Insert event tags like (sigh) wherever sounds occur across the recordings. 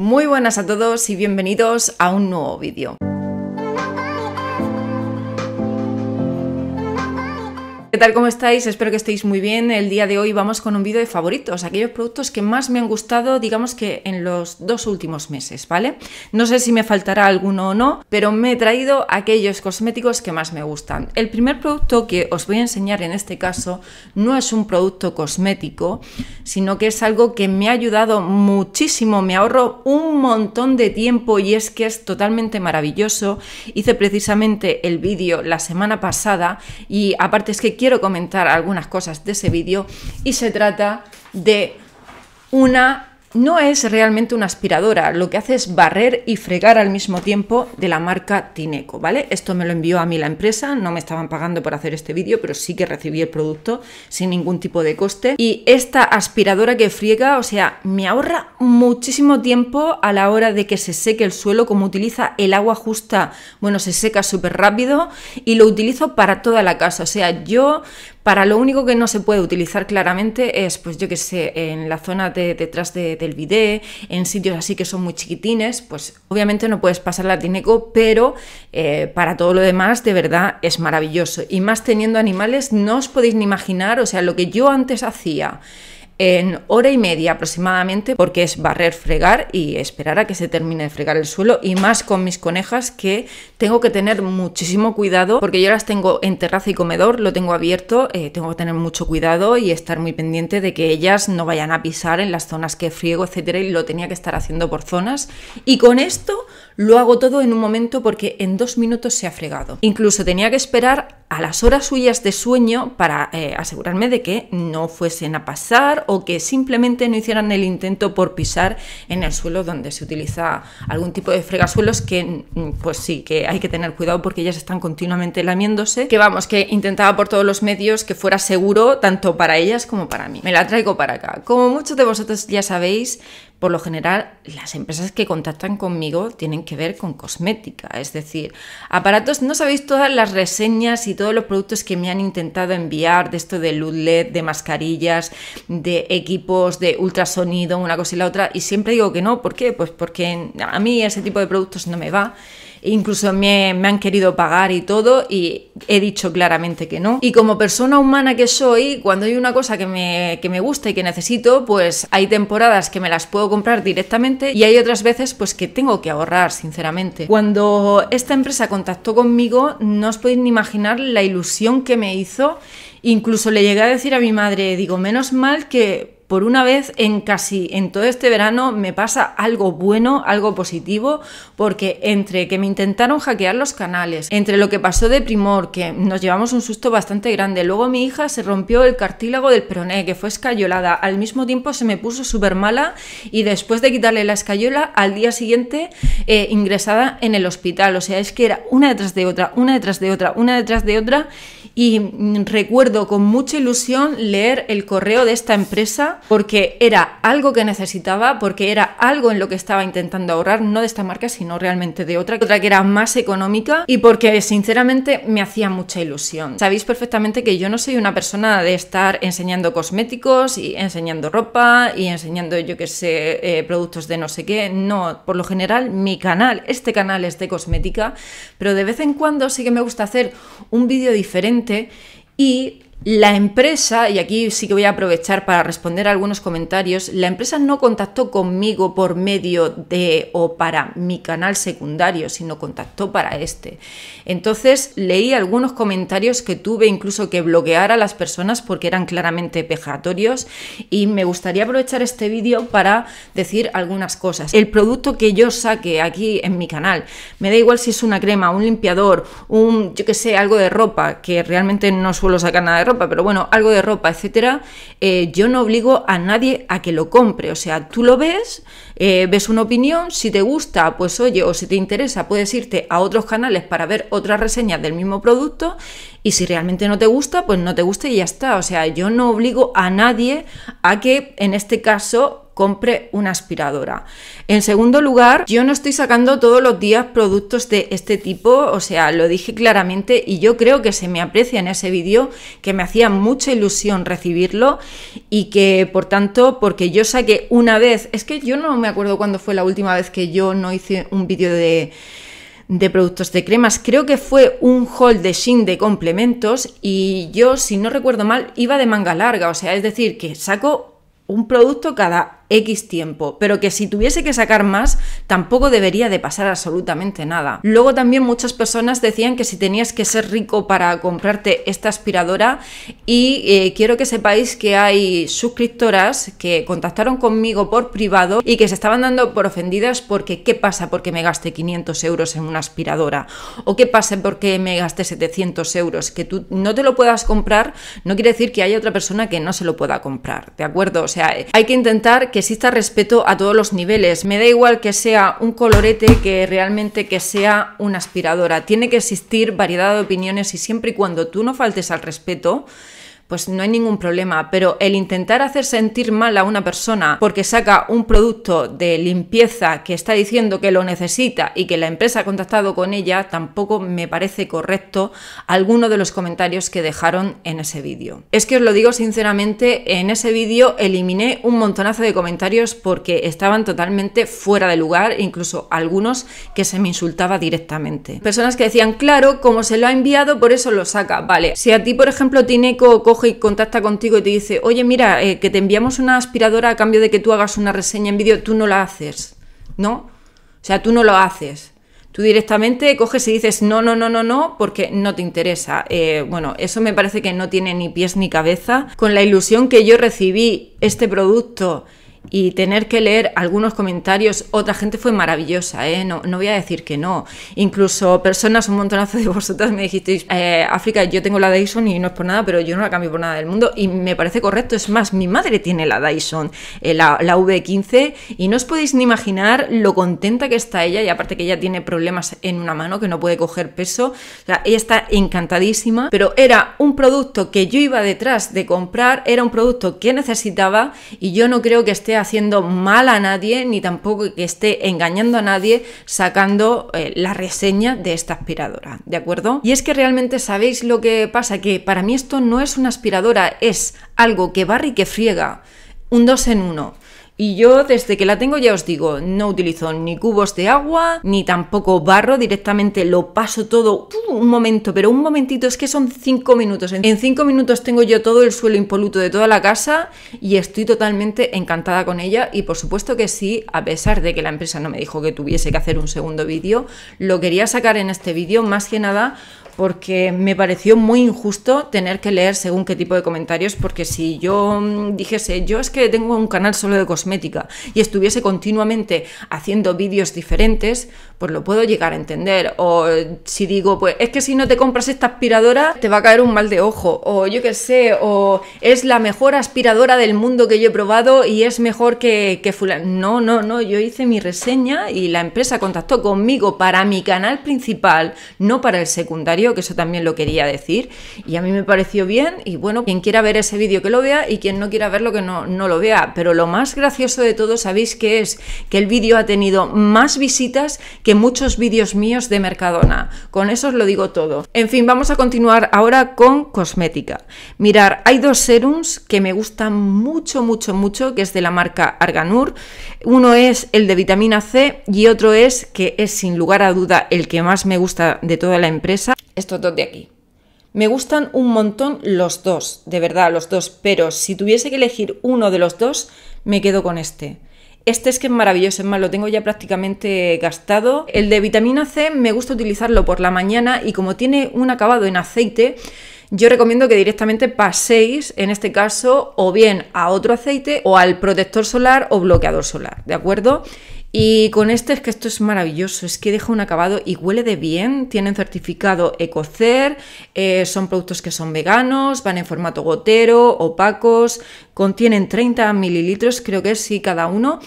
Muy buenas a todos y bienvenidos a un nuevo vídeo. ¿Qué tal? ¿Cómo estáis? Espero que estéis muy bien. El día de hoy vamos con un vídeo de favoritos, aquellos productos que más me han gustado, digamos que en los dos últimos meses, ¿vale? No sé si me faltará alguno o no, pero me he traído aquellos cosméticos que más me gustan. El primer producto que os voy a enseñar en este caso no es un producto cosmético, sino que es algo que me ha ayudado muchísimo, me ahorro un montón de tiempo y es que es totalmente maravilloso. Hice precisamente el vídeo la semana pasada y aparte es que quiero comentar algunas cosas de ese vídeo y se trata de una no es realmente una aspiradora, lo que hace es barrer y fregar al mismo tiempo de la marca Tineco, ¿vale? Esto me lo envió a mí la empresa, no me estaban pagando por hacer este vídeo, pero sí que recibí el producto sin ningún tipo de coste. Y esta aspiradora que friega, o sea, me ahorra muchísimo tiempo a la hora de que se seque el suelo, como utiliza el agua justa, bueno, se seca súper rápido y lo utilizo para toda la casa, o sea, yo para lo único que no se puede utilizar claramente es, pues yo que sé, en la zona detrás del bidé, en sitios así que son muy chiquitines, pues obviamente no puedes pasar la tineco, pero eh, para todo lo demás de verdad es maravilloso. Y más teniendo animales, no os podéis ni imaginar, o sea, lo que yo antes hacía en hora y media aproximadamente, porque es barrer, fregar y esperar a que se termine de fregar el suelo y más con mis conejas que tengo que tener muchísimo cuidado porque yo las tengo en terraza y comedor, lo tengo abierto, eh, tengo que tener mucho cuidado y estar muy pendiente de que ellas no vayan a pisar en las zonas que friego, etcétera, y lo tenía que estar haciendo por zonas. Y con esto lo hago todo en un momento porque en dos minutos se ha fregado. Incluso tenía que esperar a las horas suyas de sueño para eh, asegurarme de que no fuesen a pasar o que simplemente no hicieran el intento por pisar en el suelo donde se utiliza algún tipo de fregasuelos que mm, pues sí que hay que tener cuidado porque ellas están continuamente lamiéndose que vamos que intentaba por todos los medios que fuera seguro tanto para ellas como para mí me la traigo para acá como muchos de vosotros ya sabéis por lo general, las empresas que contactan conmigo tienen que ver con cosmética, es decir, aparatos, no sabéis todas las reseñas y todos los productos que me han intentado enviar de esto de luz LED, de mascarillas, de equipos, de ultrasonido, una cosa y la otra, y siempre digo que no, ¿por qué? Pues porque a mí ese tipo de productos no me va. E incluso me, me, han querido pagar y todo y he dicho claramente que no. Y como persona humana que soy, cuando hay una cosa que me, que me gusta y que necesito, pues hay temporadas que me las puedo comprar directamente y hay otras veces pues que tengo que ahorrar, sinceramente. Cuando esta empresa contactó conmigo, no os podéis ni imaginar la ilusión que me hizo. Incluso le llegué a decir a mi madre, digo, menos mal que por una vez en casi en todo este verano me pasa algo bueno, algo positivo, porque entre que me intentaron hackear los canales, entre lo que pasó de Primor, que nos llevamos un susto bastante grande, luego mi hija se rompió el cartílago del peroné, que fue escayolada, al mismo tiempo se me puso súper mala y después de quitarle la escayola, al día siguiente eh, ingresada en el hospital, o sea, es que era una detrás de otra, una detrás de otra, una detrás de otra y mm, recuerdo con mucha ilusión leer el correo de esta empresa porque era algo que necesitaba, porque era algo en lo que estaba intentando ahorrar, no de esta marca, sino realmente de otra, otra que era más económica y porque sinceramente me hacía mucha ilusión. Sabéis perfectamente que yo no soy una persona de estar enseñando cosméticos y enseñando ropa y enseñando, yo que sé, eh, productos de no sé qué. No, por lo general mi canal, este canal es de cosmética, pero de vez en cuando sí que me gusta hacer un vídeo diferente y la empresa, y aquí sí que voy a aprovechar para responder a algunos comentarios, la empresa no contactó conmigo por medio de o para mi canal secundario, sino contactó para este. Entonces leí algunos comentarios que tuve incluso que bloquear a las personas porque eran claramente pejatorios y me gustaría aprovechar este vídeo para decir algunas cosas. El producto que yo saque aquí en mi canal, me da igual si es una crema, un limpiador, un, yo que sé, algo de ropa, que realmente no suelo sacar nada de ropa, pero bueno, algo de ropa, etcétera, eh, yo no obligo a nadie a que lo compre. O sea, tú lo ves, eh, ves una opinión, si te gusta, pues oye, o si te interesa, puedes irte a otros canales para ver otras reseñas del mismo producto. Y si realmente no te gusta, pues no te gusta y ya está. O sea, yo no obligo a nadie a que en este caso compre una aspiradora. En segundo lugar, yo no estoy sacando todos los días productos de este tipo, o sea, lo dije claramente y yo creo que se me aprecia en ese vídeo, que me hacía mucha ilusión recibirlo y que por tanto, porque yo saqué una vez, es que yo no me acuerdo cuándo fue la última vez que yo no hice un vídeo de de productos de cremas. Creo que fue un haul de Shin de complementos y yo, si no recuerdo mal, iba de manga larga, o sea, es decir, que saco un producto cada X tiempo, pero que si tuviese que sacar más, tampoco debería de pasar absolutamente nada. Luego también muchas personas decían que si tenías que ser rico para comprarte esta aspiradora y eh, quiero que sepáis que hay suscriptoras que contactaron conmigo por privado y que se estaban dando por ofendidas porque ¿qué pasa porque me gaste 500 euros en una aspiradora? ¿O qué pasa porque me gaste 700 euros? Que tú no te lo puedas comprar no quiere decir que haya otra persona que no se lo pueda comprar, ¿de acuerdo? O sea, eh, hay que intentar que exista respeto a todos los niveles. Me da igual que sea un colorete que realmente que sea una aspiradora. Tiene que existir variedad de opiniones y siempre y cuando tú no faltes al respeto, pues no hay ningún problema. Pero el intentar hacer sentir mal a una persona porque saca un producto de limpieza que está diciendo que lo necesita y que la empresa ha contactado con ella, tampoco me parece correcto alguno de los comentarios que dejaron en ese vídeo. Es que os lo digo sinceramente, en ese vídeo eliminé un montonazo de comentarios porque estaban totalmente fuera de lugar, incluso algunos que se me insultaba directamente. Personas que decían, claro, como se lo ha enviado, por eso lo saca. Vale, si a ti, por ejemplo, tiene coge y contacta contigo y te dice, oye, mira, eh, que te enviamos una aspiradora a cambio de que tú hagas una reseña en vídeo, tú no la haces, ¿no? O sea, tú no lo haces. Tú directamente coges y dices, no, no, no, no, no, porque no te interesa. Eh, bueno, eso me parece que no tiene ni pies ni cabeza. Con la ilusión que yo recibí este producto y tener que leer algunos comentarios, otra gente fue maravillosa, ¿eh? no, no, voy a decir que no. Incluso personas, un montonazo de vosotras me dijisteis, eh, África, yo tengo la Dyson y no es por nada, pero yo no la cambio por nada del mundo y me parece correcto. Es más, mi madre tiene la Dyson, eh, la, V15, y no os podéis ni imaginar lo contenta que está ella y aparte que ella tiene problemas en una mano, que no puede coger peso. ella está encantadísima, pero era un producto que yo iba detrás de comprar, era un producto que necesitaba y yo no creo que esté haciendo mal a nadie, ni tampoco que esté engañando a nadie sacando eh, la reseña de esta aspiradora, ¿de acuerdo? Y es que realmente sabéis lo que pasa, que para mí esto no es una aspiradora, es algo que y que friega, un dos en uno y yo desde que la tengo ya os digo, no utilizo ni cubos de agua, ni tampoco barro, directamente lo paso todo un momento, pero un momentito, es que son cinco minutos. En cinco minutos tengo yo todo el suelo impoluto de toda la casa y estoy totalmente encantada con ella y por supuesto que sí, a pesar de que la empresa no me dijo que tuviese que hacer un segundo vídeo, lo quería sacar en este vídeo más que nada porque me pareció muy injusto tener que leer según qué tipo de comentarios, porque si yo mm, dijese, yo es que tengo un canal solo de cosmética y estuviese continuamente haciendo vídeos diferentes, pues lo puedo llegar a entender. O eh, si digo, pues es que si no te compras esta aspiradora, te va a caer un mal de ojo. O yo qué sé, o es la mejor aspiradora del mundo que yo he probado y es mejor que, fulano. No, no, no, yo hice mi reseña y la empresa contactó conmigo para mi canal principal, no para el secundario, que eso también lo quería decir. Y a mí me pareció bien y bueno, quien quiera ver ese vídeo que lo vea y quien no quiera verlo que no, no lo vea. Pero lo más gracioso de todo, ¿sabéis que es? Que el vídeo ha tenido más visitas que muchos vídeos míos de Mercadona. Con eso os lo digo todo. En fin, vamos a continuar ahora con cosmética. Mirar, hay dos serums que me gustan mucho, mucho, mucho, que es de la marca Arganur. Uno es el de vitamina C y otro es, que es sin lugar a duda el que más me gusta de toda la empresa, estos dos de aquí. Me gustan un montón los dos, de verdad, los dos, pero si tuviese que elegir uno de los dos, me quedo con este. Este es que es maravilloso, es más, lo tengo ya prácticamente gastado. El de vitamina C me gusta utilizarlo por la mañana y como tiene un acabado en aceite, yo recomiendo que directamente paséis, en este caso, o bien a otro aceite o al protector solar o bloqueador solar, ¿de acuerdo? Y con este es que esto es maravilloso, es que deja un acabado y huele de bien, tienen certificado Ecocer, eh, son productos que son veganos, van en formato gotero, opacos, contienen 30 mililitros creo que es sí cada uno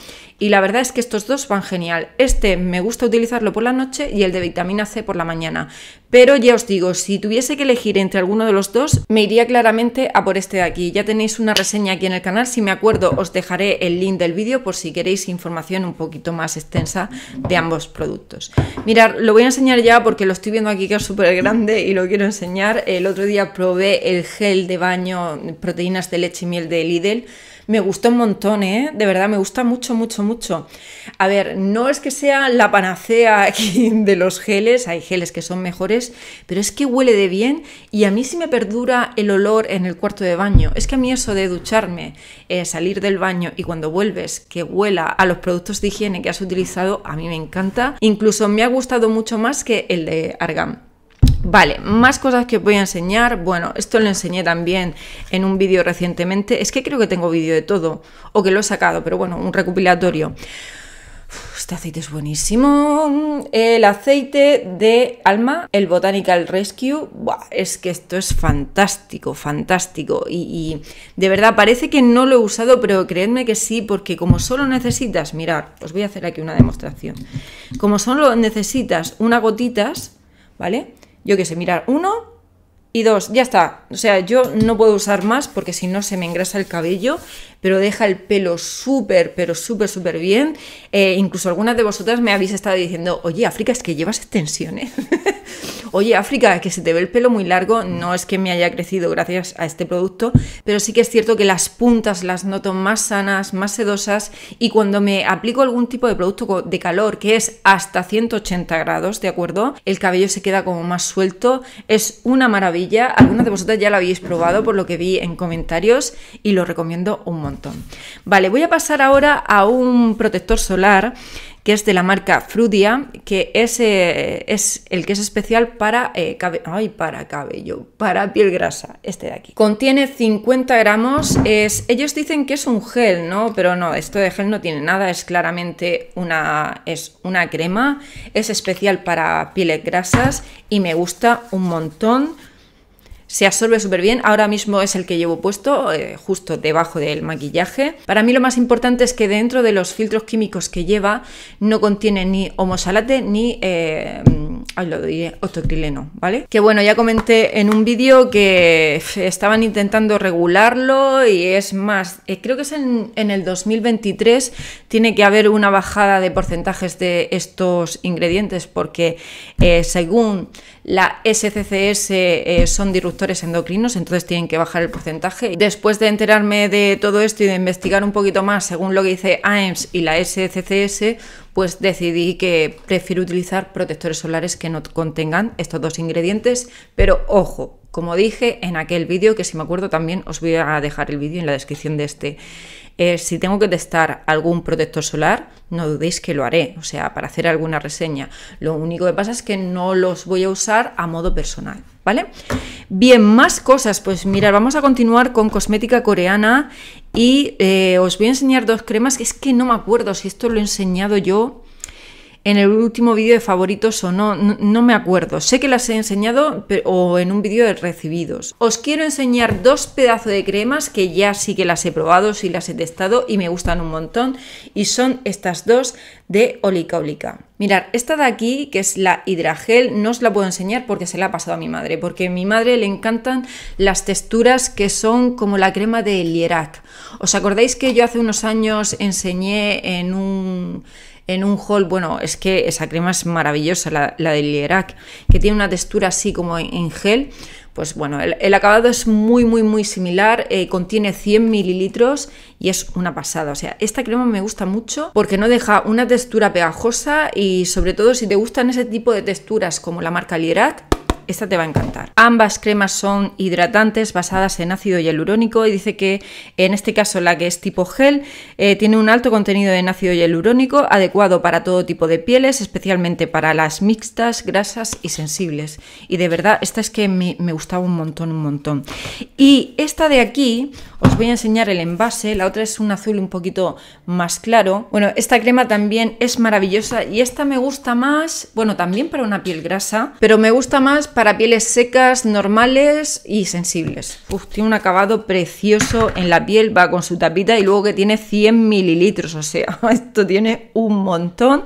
y la verdad es que estos dos van genial. Este me gusta utilizarlo por la noche y el de vitamina C por la mañana. Pero ya os digo, si tuviese que elegir entre alguno de los dos, me iría claramente a por este de aquí. Ya tenéis una reseña aquí en el canal. Si me acuerdo, os dejaré el link del vídeo por si queréis información un poquito más extensa de ambos productos. Mirad, lo voy a enseñar ya porque lo estoy viendo aquí que es súper grande y lo quiero enseñar. El otro día probé el gel de baño, proteínas de leche y miel de Lidl me gustó un montón, ¿eh? De verdad, me gusta mucho, mucho, mucho. A ver, no es que sea la panacea aquí (laughs) de los geles, hay geles que son mejores, pero es que huele de bien y a mí sí me perdura el olor en el cuarto de baño. Es que a mí eso de ducharme, eh, salir del baño y cuando vuelves que huela a los productos de higiene que has utilizado, a mí me encanta. Incluso me ha gustado mucho más que el de Argan. Vale, más cosas que voy a enseñar. Bueno, esto lo enseñé también en un vídeo recientemente. Es que creo que tengo vídeo de todo, o que lo he sacado, pero bueno, un recopilatorio. Este aceite es buenísimo. El aceite de Alma, el Botanical Rescue. es que esto es fantástico, fantástico. Y, de verdad, parece que no lo he usado, pero creedme que sí, porque como solo necesitas, mirar os voy a hacer aquí una demostración. Como solo necesitas unas gotitas, ¿vale? yo qué sé, mirar uno y dos, ya está. O sea, yo no puedo usar más porque si no se me engrasa el cabello, pero deja el pelo súper, pero súper, súper bien. Eh, incluso algunas de vosotras me habéis estado diciendo, oye, África, es que llevas extensiones. (laughs) oye, África, que se te ve el pelo muy largo, no es que me haya crecido gracias a este producto, pero sí que es cierto que las puntas las noto más sanas, más sedosas y cuando me aplico algún tipo de producto de calor que es hasta 180 grados, ¿de acuerdo? El cabello se queda como más suelto, es una maravilla, algunas de vosotras ya lo habéis probado por lo que vi en comentarios y lo recomiendo un montón. Vale, voy a pasar ahora a un protector solar que es de la marca Frudia, que es, eh, es el que es especial para, eh, para cabello, para piel grasa, este de aquí. Contiene 50 gramos, es, ellos dicen que es un gel, ¿no? Pero no, esto de gel no tiene nada, es claramente una, es una crema, es especial para pieles grasas y me gusta un montón se absorbe súper bien. Ahora mismo es el que llevo puesto, eh, justo debajo del maquillaje. Para mí lo más importante es que dentro de los filtros químicos que lleva no contiene ni homosalate ni... Eh, mm, lo diré, ¿vale? Que bueno, ya comenté en un vídeo que estaban intentando regularlo y es más, eh, creo que es en, el 2023 tiene que haber una bajada de porcentajes de estos ingredientes porque eh, según la SCCS eh, son disruptores endocrinos, entonces tienen que bajar el porcentaje. Después de enterarme de todo esto y de investigar un poquito más según lo que dice AEMS y la SCCS, pues decidí que prefiero utilizar protectores solares que no contengan estos dos ingredientes, pero ojo, como dije en aquel vídeo, que si me acuerdo también os voy a dejar el vídeo en la descripción de este eh, si tengo que testar algún protector solar, no dudéis que lo haré, o sea, para hacer alguna reseña. Lo único que pasa es que no los voy a usar a modo personal, ¿vale? Bien, más cosas. Pues mira, vamos a continuar con cosmética coreana y eh, os voy a enseñar dos cremas que es que no me acuerdo si esto lo he enseñado yo en el último vídeo de favoritos o no, no, me acuerdo. Sé que las he enseñado o en un vídeo de recibidos. Os quiero enseñar dos pedazos de cremas que ya sí que las he probado, sí las he testado y me gustan un montón. Y son estas dos de Olika. Mirad, esta de aquí, que es la hidragel, no os la puedo enseñar porque se la ha pasado a mi madre, porque a mi madre le encantan las texturas que son como la crema de Lierac. ¿Os acordáis que yo hace unos años enseñé en un en un haul, bueno, es que esa crema es maravillosa, la, de Lierac, que tiene una textura así como en gel. Pues bueno, el, acabado es muy, muy, muy similar, eh, contiene 100 mililitros y es una pasada. O sea, esta crema me gusta mucho porque no deja una textura pegajosa y sobre todo si te gustan ese tipo de texturas como la marca Lierac, esta te va a encantar. Ambas cremas son hidratantes basadas en ácido hialurónico y dice que en este caso la que es tipo gel eh, tiene un alto contenido en ácido hialurónico adecuado para todo tipo de pieles, especialmente para las mixtas, grasas y sensibles. Y de verdad, esta es que me, me gustaba un montón, un montón. Y esta de aquí, os voy a enseñar el envase, la otra es un azul un poquito más claro. Bueno, esta crema también es maravillosa y esta me gusta más, bueno, también para una piel grasa, pero me gusta más para pieles secas, normales y sensibles. Uf, tiene un acabado precioso en la piel, va con su tapita y luego que tiene 100 mililitros, o sea, (laughs) esto tiene un montón.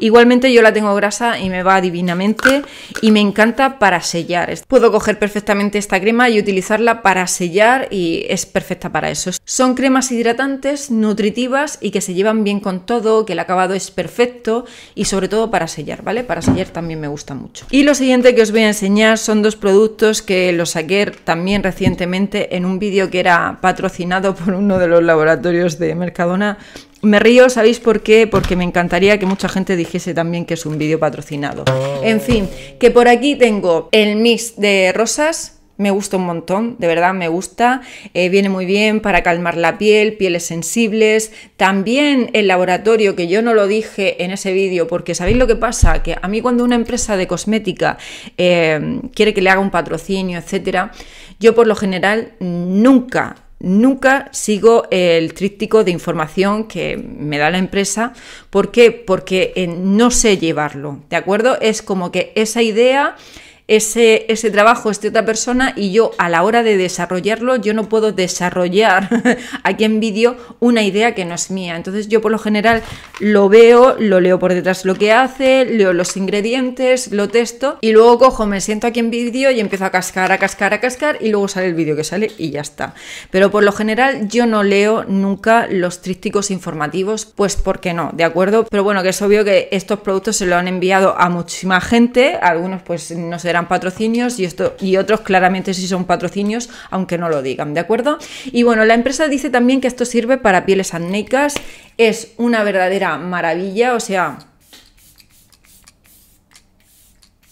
Igualmente yo la tengo grasa y me va divinamente y me encanta para sellar. Puedo coger perfectamente esta crema y utilizarla para sellar y es perfecta para eso. Son cremas hidratantes, nutritivas y que se llevan bien con todo, que el acabado es perfecto y sobre todo para sellar, ¿vale? Para sellar también me gusta mucho. Y lo siguiente que os voy a enseñar son dos productos que los saqué también recientemente en un vídeo que era patrocinado (laughs) por uno de los laboratorios de Mercadona me río, ¿sabéis por qué? Porque me encantaría que mucha gente dijese también que es un vídeo patrocinado. Oh. En fin, que por aquí tengo el mix de rosas. Me gusta un montón, de verdad me gusta. Eh, viene muy bien para calmar la piel, pieles sensibles. También el laboratorio, que yo no lo dije en ese vídeo, porque ¿sabéis lo que pasa? Que a mí cuando una empresa de cosmética eh, quiere que le haga un patrocinio, etcétera, yo por lo general nunca nunca sigo el tríptico de información que me da la empresa. ¿Por qué? Porque eh, no sé llevarlo, ¿de acuerdo? Es como que esa idea ese, trabajo es de otra persona y yo a la hora de desarrollarlo, yo no puedo desarrollar (laughs) aquí en vídeo una idea que no es mía. Entonces yo por lo general lo veo, lo leo por detrás lo que hace, leo los ingredientes, lo testo y luego cojo, me siento aquí en vídeo y empiezo a cascar, a cascar, a cascar y luego sale el vídeo que sale y ya está. Pero por lo general yo no leo nunca los trípticos informativos, pues porque no, ¿de acuerdo? Pero bueno, que es obvio que estos productos se lo han enviado a muchísima gente, algunos pues no serán patrocinios y, esto, y otros claramente sí son patrocinios, aunque no lo digan, ¿de acuerdo? Y bueno, la empresa dice también que esto sirve para pieles acnéicas, es una verdadera maravilla, o sea,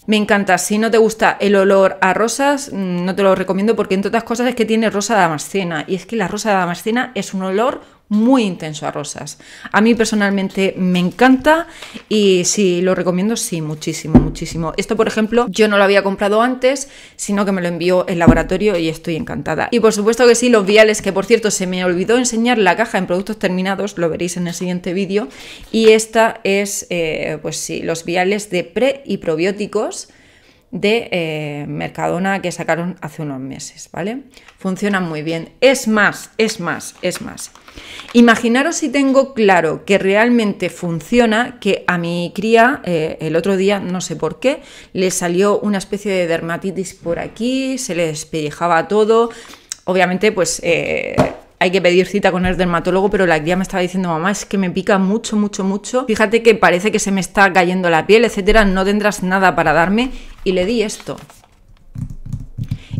Me encanta. Si no te gusta el olor a rosas, mm, no te lo recomiendo porque entre otras cosas es que tiene rosa damascena. Y es que la rosa damascena es un olor muy intenso a rosas. A mí personalmente me encanta y si lo recomiendo, sí, muchísimo, muchísimo. Esto, por ejemplo, yo no lo había comprado antes, sino que me lo envió el laboratorio y estoy encantada. Y por supuesto que sí, los viales, que por cierto se me olvidó enseñar la caja en productos terminados, lo veréis en el siguiente vídeo. Y esta es, eh, pues sí, los viales de pre y probióticos de eh, Mercadona que sacaron hace unos meses, ¿vale? funciona muy bien. Es más, es más, es más. Imaginaros si tengo claro que realmente funciona, que a mi cría eh, el otro día, no sé por qué, le salió una especie de dermatitis por aquí, se le despellejaba todo. Obviamente, pues... Eh, hay que pedir cita con el dermatólogo, pero la cría me estaba diciendo, mamá, es que me pica mucho, mucho, mucho. Fíjate que parece que se me está cayendo la piel, etcétera. No tendrás nada para darme y le di esto.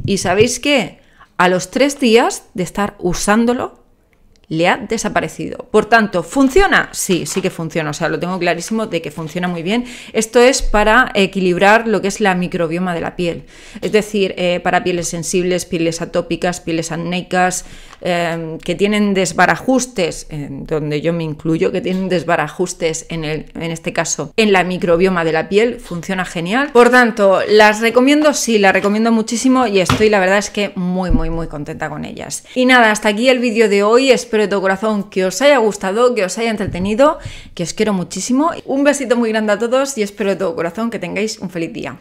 Y sabéis que A los tres días de estar usándolo, le ha desaparecido. Por tanto, ¿funciona? Sí, sí que funciona. O sea, lo tengo clarísimo de que funciona muy bien. Esto es para equilibrar lo que es la microbioma de la piel. Es decir, eh, para pieles sensibles, pieles atópicas, pieles acnéicas, em, que tienen desbarajustes, en donde yo me incluyo, que tienen desbarajustes en, en este caso en la microbioma de la piel, funciona genial. Por tanto, las recomiendo, sí, las recomiendo muchísimo y estoy, la verdad es que muy, muy, muy contenta con ellas. Y nada, hasta aquí el vídeo de hoy. Espero de todo corazón que os haya gustado, que os haya entretenido, que os quiero muchísimo. Un besito muy grande a todos y espero de todo corazón que tengáis un feliz día.